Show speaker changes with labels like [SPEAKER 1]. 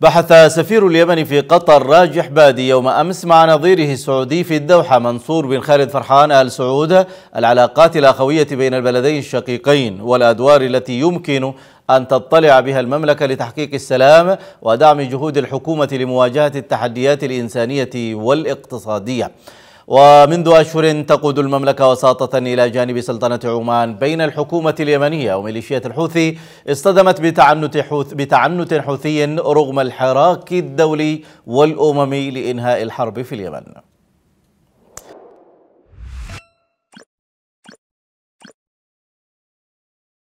[SPEAKER 1] بحث سفير اليمن في قطر راجح بادي يوم أمس مع نظيره السعودي في الدوحة منصور بن خالد فرحان آل سعود العلاقات الأخوية بين البلدين الشقيقين والأدوار التي يمكن أن تطلع بها المملكة لتحقيق السلام ودعم جهود الحكومة لمواجهة التحديات الإنسانية والاقتصادية ومنذ أشهر تقود المملكة وساطة إلى جانب سلطنة عمان بين الحكومة اليمنية وميليشيات الحوثي اصطدمت بتعنت, حوث بتعنت حوثي رغم الحراك الدولي والأممي لإنهاء الحرب في اليمن